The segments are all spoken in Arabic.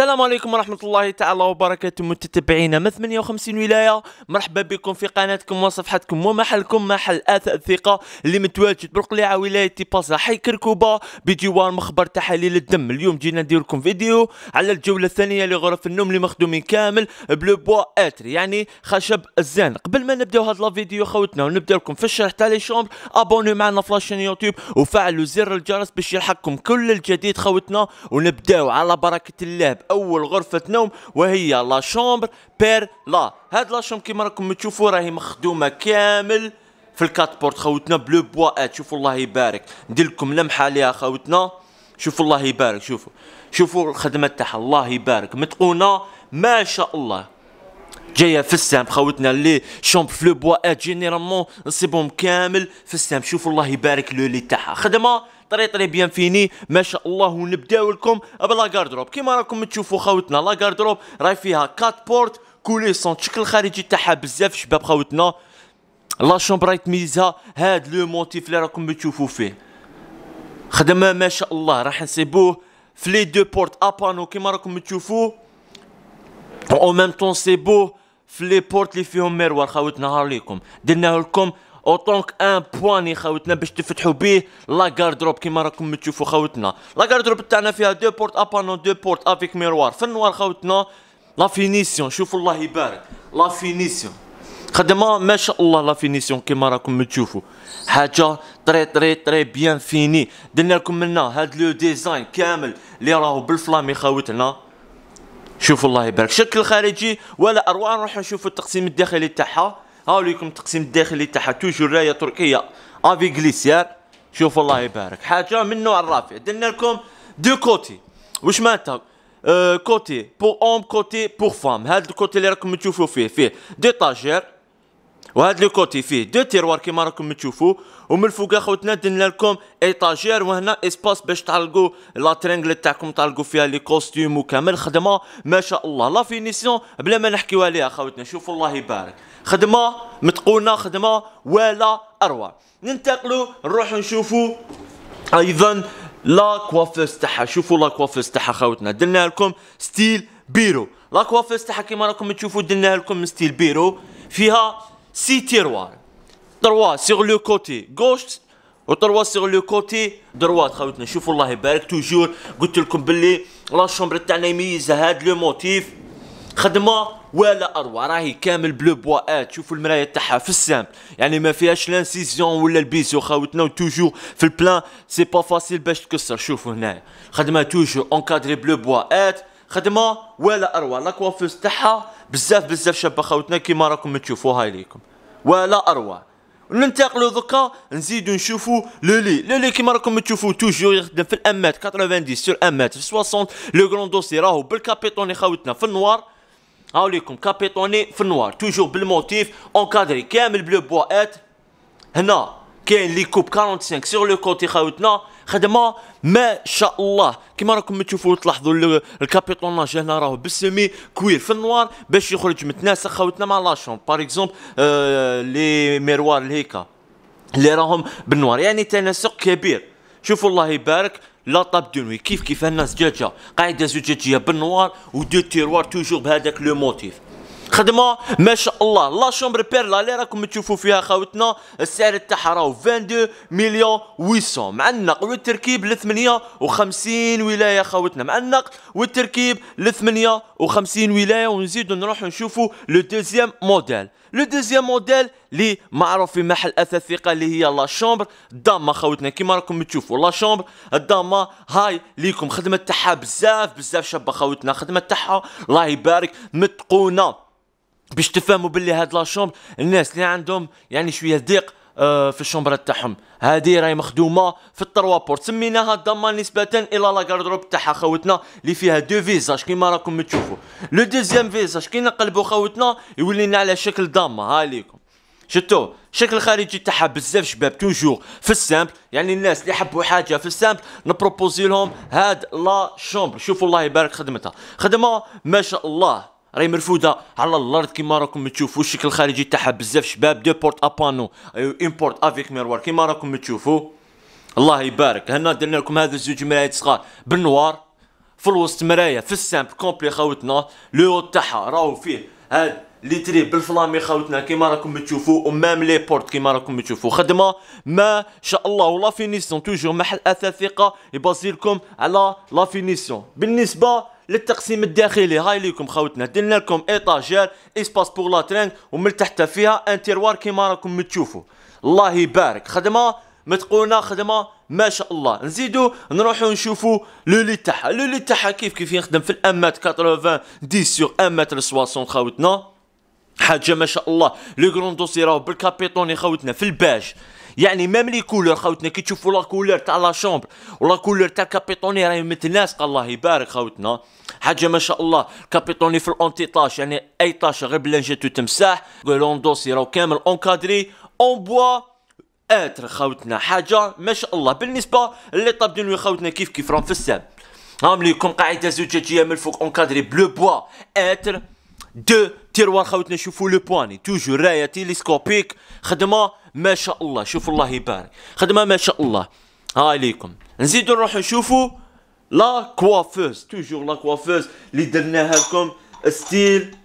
السلام عليكم ورحمة الله تعالى وبركاته متتبعينا من 58 ولاية مرحبا بكم في قناتكم وصفحتكم ومحلكم محل آثاء الثقة اللي متواجد بالقليعة ولاية تيبازا حي كركوبة بجوار مخبر تحاليل الدم اليوم جينا ندير لكم فيديو على الجولة الثانية لغرف النوم اللي مخدومين كامل بلو بوا اتر يعني خشب الزان قبل ما نبداو هاد الفيديو خوتنا ونبدا لكم في الشرح تاع لي شومبر ابوني معنا في لاشين يوتيوب وفعلوا زر الجرس باش يلحقكم كل الجديد خوتنا ونبداو على بركة الله اول غرفه نوم وهي لا شومبر بير لا هاد لا شومبر كيما راكم تشوفوا راهي مخدومه كامل في الكات بورت خوتنا بلو بواات شوفوا الله يبارك ندير لكم لمحه عليها خوتنا شوفوا الله يبارك شوفوا شوفوا الخدمه تاعها الله يبارك متقونه ما شاء الله جايه في السام خوتنا اللي شومب فلو بوا جينيرالمون نصيبهم كامل في السام شوفوا الله يبارك لولي تاعها خدمه طري طري بيان فيني ما شاء الله ونبداو لكم بلا كاردروب كيما راكم تشوفوا خاوتنا لا كاردروب راهي فيها كات بورت كوليسون شكل الخارجي تاعها بزاف شباب خاوتنا لا شومبر راهي هاد لو موتيف اللي راكم تشوفوا فيه خدمه ما شاء الله راح نسيبوه في لي دو بورت ابانو كيما راكم تشوفوا او ميم طون سيبوه في لي بورت اللي فيهم ميروار خاوتنا هاليكم درناه لكم اوطونك ان بواني خاوتنا باش تفتحوا به لا كاردروب كيما راكم تشوفوا خاوتنا لا كاردروب تاعنا فيها دو بورت ابانو دو بورت افيك ميروار في النوار خاوتنا لا فينيسيون شوفوا الله يبارك لا فينيسيون خدمه ما شاء الله لا فينيسيون كيما راكم تشوفوا حاجه تري تري تري بيان فيني درنا لكم منا هاد لو ديزاين كامل اللي راهو بالفلامي خاوتنا شوفوا الله يبارك شكل خارجي ولا اروع نروح نشوفوا التقسيم الداخلي تاعها هاو ليكم التقسيم الداخلي تاعها توجور رايه تركيه افي غليسيار شوف الله يبارك حاجه من نوع الرافع درنا لكم دو كوتي واش معناتها آه كوتي بو اوم كوتي بو فام هذا الكوتي اللي راكم تشوفوا فيه فيه دي طاجير وهاد لو كوتي فيه دو تيروار كيما راكم تشوفوا ومن الفوق اخوتنا درنا لكم ايطاجير وهنا اسباس باش تعلقوا لا ترينغل تاعكم تعلقوا فيها لي كوستيم وكامل خدمه ما شاء الله لا فينيسيون بلا ما نحكيو عليها اخوتنا شوفوا الله يبارك خدمه متقونه خدمه ولا اروع ننتقلوا نروحوا نشوفوا ايضا لا كوافيس تاعها شوفوا لا كوافيس تاعها خاوتنا درنا لكم ستيل بيرو لا كوافيس تاعها كيما راكم تشوفوا درنا لكم ستيل بيرو فيها 6 تيروار 3 سيغ le غوش و وتروا سيغ لو كوتي دروات خاوتنا شوفوا الله يبارك توجور قلت لكم باللي لا شومبر تاعنا يميز هاد لو موتيف خدمه ولا اروع راهي كامل بلو بواات شوفوا المرايه تاعها في السام يعني ما فيهاش لانسيزيون ولا البيزو خاوتنا توجو في البلان سي با فاسيل باش تكسر شوفوا هنايا خدمه توجور اونكادري بلو بواات خدمه ولا اروع لا تاعها بزاف بزاف شابه خاوتنا كيما راكم تشوفوها ليكم ولا اروع ننتقلوا دوكا نزيدو نشوفوا لو لي لو لي كيما راكم تشوفوا توجور يخدم في الامات 90 سور امات في 60 لو كرون دوسي راهو بالكابيتوني خاوتنا في النوار هاو ليكم كابيتوني في النوار توجور بالموتيف اونكادري كامل بلو بوات هنا كاين لي كوب 45 سور لو كوتي خاوتنا خدمه ما شاء الله كما راكم تشوفوا تلاحظوا الكابيتوناج هنا راهو بالسمي كوير في النوار باش يخرج متناسق خوتنا مع لاشون باغ اكزومبل آه لي ميروار هيكا اللي راهم بالنوار يعني تناسق كبير شوفوا الله يبارك لا طاب دونوي كيف كيف الناس جاجا قاعده زجاجيه بالنوار ودو تيروار توجور بهذاك لو موتيف خدمه ما شاء الله لا شومبر بيرلا اللي راكم تشوفوا فيها خاوتنا السعر تاعها راهو 22 مليون 800 النقل والتركيب ل 58 ولايه خاوتنا النقل والتركيب ل 58 ولايه ونزيدوا نروحو نشوفوا لو دوزيام موديل لو دوزيام موديل اللي معروف في محل اثاث ثقه اللي هي لا شومبر داما خاوتنا كيما راكم تشوفوا لا شومبر الضامه هاي ليكم خدمه تاعها بزاف بزاف شابه خاوتنا خدمه تاعها الله يبارك متقونه باش تفهموا باللي هاد لا شومبر الناس اللي عندهم يعني شويه ضيق آه، في الشومبر تاعهم هذه راهي مخدومه في التروا بورت سميناها الضمه نسبه الى لا كاردروب تاعها خوتنا اللي فيها دو فيزاج كيما راكم تشوفوا لو دوزيام فيزاج كي نقلبوا خوتنا يولي لنا على شكل ضامه ها ليكم شتو الشكل الخارجي تاعها بزاف شباب توجور في السامبل يعني الناس اللي حبوا حاجه في السامبل نبروبوزي لهم هاد لا شومبر شوفوا الله يبارك خدمتها خدمه ما شاء الله راهي مرفوده على الارض كيما راكم تشوفوا الشكل الخارجي تاعها بزاف شباب دو بورت ابانو امبورت افيك ميروار كيما راكم تشوفوا الله يبارك هنا درنا لكم هذا الزوج مرايات صغار بالنوار في الوسط مرايا في السامبل كومبلي خاوتنا لو تاعها راهو فيه هاد لي تري بالفلامي خاوتنا كيما راكم تشوفوا ومام لي بورت كيما راكم تشوفوا خدمه ما شاء الله ولا فينيسيون توجور محل اثاث ثقه يبازي لكم على لا فينيسيون بالنسبه للتقسيم الداخلي هاي ليكم خوتنا دلنا لكم ايطاجير اسباس بوغ لا ترانك ومن تحت فيها ان تيروار كيما راكم تشوفوا الله يبارك خدمه متقونه خدمه ما شاء الله نزيدو نروحو نشوفو لو لي تاعها لو لي تاعها كيف كيف يخدم في الامات 80 10 سور امات 60 خوتنا حاجه ما شاء الله لو كرون دوسي بالكابيتون يا خوتنا في الباج يعني ميم لي كولور خاوتنا كي تشوفوا لا كولور تاع لا شومبر ولا كولور تاع كابيتوني راهي متناسقه الله يبارك خاوتنا حاجه ما شاء الله كابيتوني في الاونتي طاش يعني اي طاش غير بلانجاتو تمساح لوندوسي راهو كامل اونكادري اون بوا اتر خاوتنا حاجه ما شاء الله بالنسبه طاب دنوي خاوتنا كيف كيف راهم في الساب هام ليكم قاعده زجاجيه من الفوق اونكادري بلو بوا اتر دو تيروار خاوتنا شوفوا لو بواني توجور رايه تيليسكوبيك خدمه ما شاء الله شوف الله يبارك خدمه ما شاء الله ها عليكم نزيدو نروحو نشوفوا لا كوافوز توجور لا كوافوز اللي درناها لكم ستيل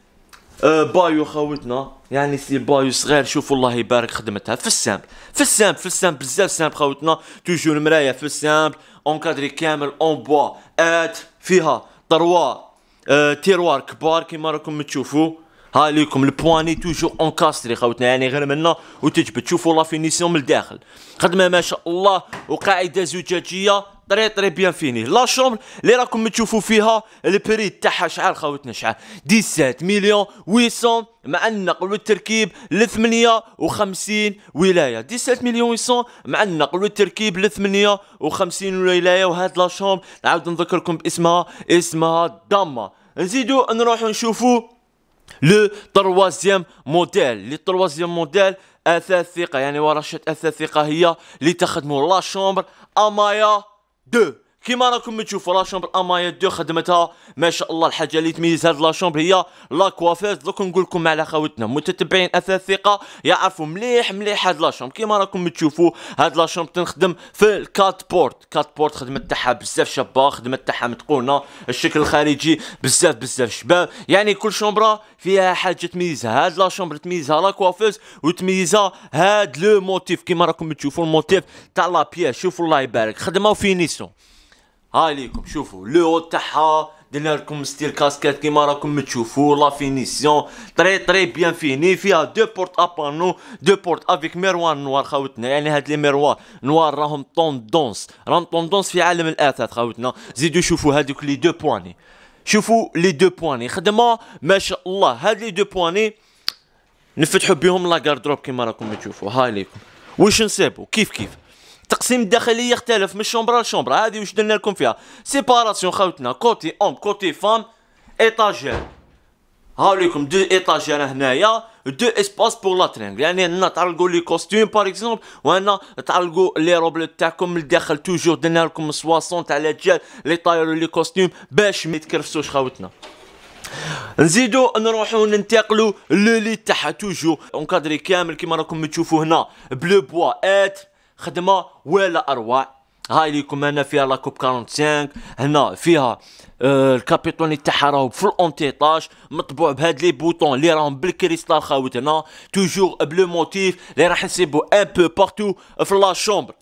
euh, بايو خاوتنا يعني سي بايو صغير شوفوا الله يبارك خدمتها في السامبل في السامبل في السامبل بزاف سامبل خاوتنا توجور مرايه في السامبل اونكادري كامل اون بوا ات فيها 3 آه تيروار كبار كيما راكم تشوفوا ها ليكم البواني توجور اونكاستري خوتنا يعني غير منا وتجبد تشوفوا لا فينيسيون من الداخل خدمه ما شاء الله وقاعده زجاجيه طري طري بيان فيني لا شومبر اللي راكم تشوفوا فيها البري تاعها شحال خاوتنا شحال 17 مليون 800 مع النقل والتركيب ل 58 ولايه 17 مليون 800 مع النقل والتركيب ل 58 ولايه وهاد لا شومبر نعاود نذكركم باسمها اسمها داما نزيدو نروحو نشوفو لو تروازيام موديل لي تروازيام موديل اثاث ثقه يعني ورشه اثاث ثقه هي اللي تخدموا لا شومبر امايا 2. كيما راكم تشوفوا لا شومبر امايا دو خدمتها ما شاء الله الحاجه اللي تميز هاد لا شومبر هي لا كوافيز دوك نقول لكم على خاوتنا متتبعين اثاث ثقه يعرفوا مليح مليح هاد لا شومبر كيما راكم تشوفوا هاد لا شومبر تنخدم في الكات بورت كات بورت خدمه تاعها بزاف شابه خدمه تاعها متقونه الشكل الخارجي بزاف بزاف شباب يعني كل شومبرا فيها حاجه تميزها هاد لا شومبر تميزها لا كوافيز وتميزها هاد لو موتيف كيما راكم تشوفوا الموتيف تاع لا بياس شوفوا الله يبارك خدمه وفينيسون هاي ليكم شوفوا لو تاعها درنا لكم ستيل كاسكات كيما راكم تشوفوا لا فينيسيون طري طري بيان فيني فيها دو بورت ابانو دو بورت افيك ميروان نوار خاوتنا يعني هاد لي ميروار نوار راهم طوندونس راهم طوندونس في عالم الاثاث خاوتنا زيدو شوفوا هادوك لي دو بواني شوفوا لي دو بواني خدمه ما شاء الله هاد لي دو بواني نفتحوا بهم لا كاردروب كيما راكم تشوفوا هاي ليكم واش نسيبو كيف كيف التقسيم الداخلي يختلف من شومبرا لشومبرا هذه واش درنا لكم فيها سيباراسيون خاوتنا كوتي اون كوتي فام ايطاجير هاو ليكم دو ايطاجير هنايا دو اسباس بور لا ترينغ يعني هنا تعلقوا لي كوستيم باغ اكزومبل وهنا تعلقوا لي روبل تاعكم من الداخل توجور درنا لكم 60 تاع الاجيال لي طايرو لي كوستيم باش ما يتكرفسوش خاوتنا نزيدو نروحو ننتقلو للي تاعها توجور اونكادري كامل كيما راكم تشوفوا هنا بلو بوا ات خدمه ولا اروع هاي ليكم هنا فيها لاكوب 45 هنا فيها آه الكابيتوني تاعها راهو في الاونتيطاج مطبوع بهاد لي بوطون اللي راهم بالكريستال خاوت هنا توجور بلو موتيف اللي راح نسيبو ان بو بارتو في لا شومبر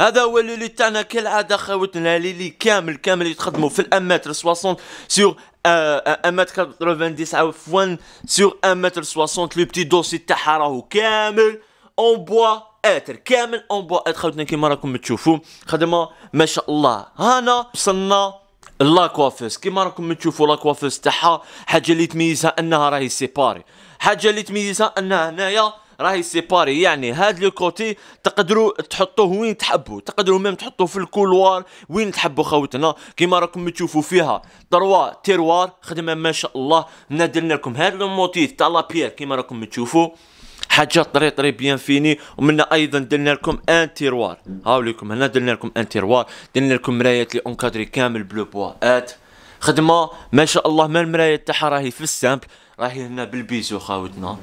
هذا هو اللي تاعنا كالعاده خاوتنا اللي كامل كامل يتخدموا في الاماتر 60 سور 1 متر 90 عفوا سور 1 متر 60 لو بتي دوسي تاعها راهو كامل اون بوا اتر كامل اون بواط خوتنا كيما راكم تشوفوا خدمه ما شاء الله هانا وصلنا لاكوافيس كيما راكم تشوفوا لاكوافيس تاعها حاجه اللي تميزها انها راهي سيباري حاجه اللي تميزها انها هنايا راهي سيباري يعني هاد لو كوتي تقدروا تحطوه وين تحبوا تقدروا ميم تحطوه في الكولوار وين تحبوا خوتنا كيما راكم تشوفوا فيها تروا تيروار خدمه ما شاء الله درنا لكم هاد لو موتيف تاع لابيير كيما راكم تشوفوا حاجه طري طري بيان فيني ومنا ايضا درنا لكم ان تيروار هاو لكم هنا درنا لكم ان تيروار درنا لكم مرايات لي اونكادري كامل بلو بوا ات خدمه ما شاء الله ما المرايات تاعها راهي في السامبل راهي هنا بالبيزو خاوتنا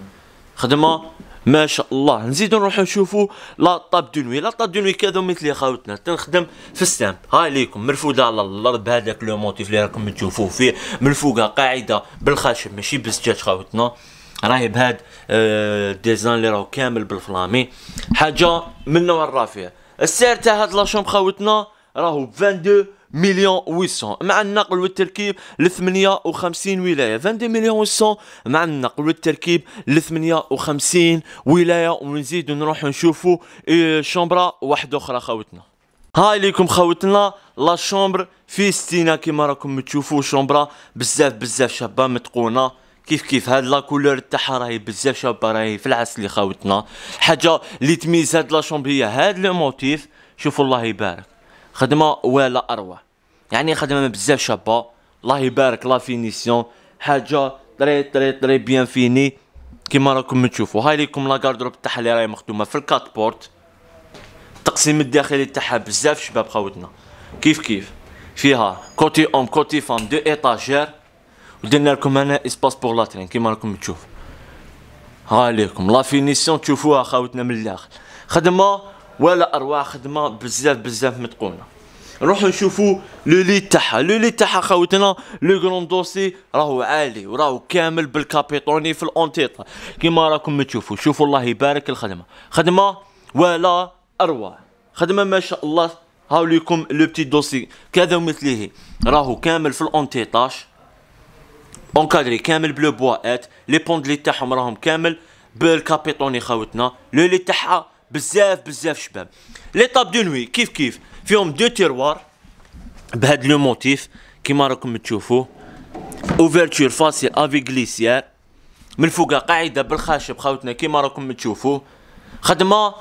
خدمه ما شاء الله نزيدو نروحو نشوفو لا طاب نوي لا طاب نوي كادو مثل خاوتنا تنخدم في السام هاي ليكم مرفوده على الارض بهذاك لو موتيف اللي راكم تشوفوه فيه من فوقها قاعده بالخشب ماشي بالزجاج خاوتنا راهي بهاد آه، ديزان اللي راهو كامل بالفلامي حاجه من نوع الرافيه السعر تاع هاد لاشوم خاوتنا راهو 22 مليون 800 مع النقل والتركيب ل 58 ولايه 22 مليون 800 مع النقل والتركيب ل 58 ولايه ونزيد نروحو نشوفو آه، شومبرا واحده اخرى خاوتنا هاي ليكم خاوتنا لا شومبر في ستينا كيما راكم تشوفوا شومبرا بزاف بزاف شابه متقونه كيف كيف هاد لا كولور تاعها راهي بزاف شابه راهي في العسل خاوتنا حاجه اللي تميز هاد لا هي هاد لو موتيف شوفوا الله يبارك خدمه ولا اروع يعني خدمه بزاف شابه الله يبارك لا فينيسيون حاجه طري طري طري بيان فيني كيما راكم تشوفوا هاي ليكم لا كاردروب تاعها اللي راهي مخدومه في الكات بورت التقسيم الداخلي تاعها بزاف شباب خاوتنا كيف كيف فيها كوتي اوم كوتي فام دو ايطاجير ودرنا لكم هنا اسباس بور لاترين كيما راكم تشوف ها عليكم لا فينيسيون تشوفوها خاوتنا من الداخل خدمه ولا اروع خدمه بزاف بزاف متقونه نروحو نشوفو لو لي تاعها لو لي تاعها خاوتنا لو غرون دوسي راهو عالي وراهو كامل بالكابيتوني في الانتيطا كيما راكم تشوفوا شوفوا الله يبارك الخدمه خدمه ولا اروع خدمه ما شاء الله هاوليكم لو بتي دوسي كذا ومثله راهو كامل في الانتيطاش اونكادري كامل بلو ات لي بوندلي تاعهم راهم كامل بالكابيتوني خاوتنا لو لي تاعها بزاف بزاف شباب لي طاب دو نوي كيف كيف فيهم دو تيروار بهاد لو موتيف كيما راكم تشوفوه اوفرتور فاسيل افي غليسيير من فوق قاعده بالخشب خاوتنا كيما راكم تشوفوه خدمه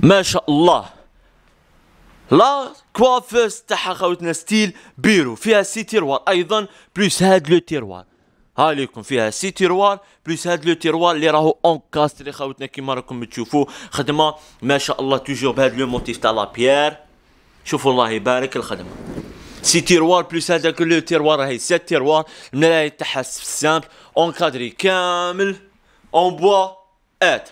ما شاء الله لا كوافيس تاعها خاوتنا ستيل بيرو فيها سي تيروار ايضا بلوس هاد لو تيروار ها ليكم فيها سي تيروار بلوس هاد لو تيروار اللي راهو اونكاستري خاوتنا كيما راكم تشوفوا خدمه ما شاء الله توجور بهاد لو موتيف تاع لابيير شوفوا الله يبارك الخدمه سي تيروار بلوس هذاك لو تيروار راهي سات تيروار الملايه تاعها سامبل اونكادري كامل اون بوا ات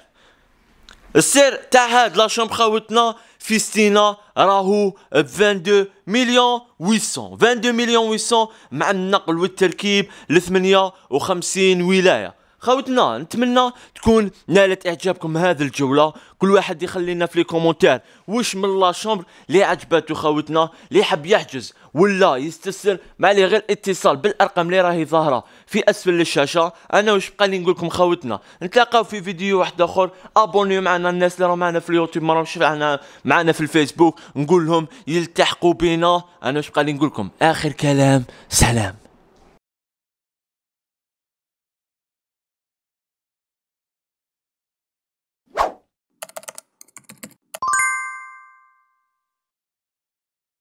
السعر تاع هاد لا خاوتنا في فيستينا راهو ب 22 مليون 800 22 مليون 800 مع النقل والتركيب ل 58 ولايه خوتنا نتمنى تكون نالت اعجابكم هذه الجوله كل واحد يخلينا في لي كومونتير واش من لا شومبر اللي عجباتو خوتنا اللي حب يحجز ولا يستسر مع لي غير اتصال بالارقام اللي راهي ظاهره في اسفل الشاشه انا واش بقى لي نقول لكم خوتنا نتلاقاو في فيديو واحد اخر ابونيو معنا الناس اللي راهم معنا في اليوتيوب ما راهمش معنا معنا في الفيسبوك نقول لهم يلتحقوا بينا انا واش بقى لي نقول لكم اخر كلام سلام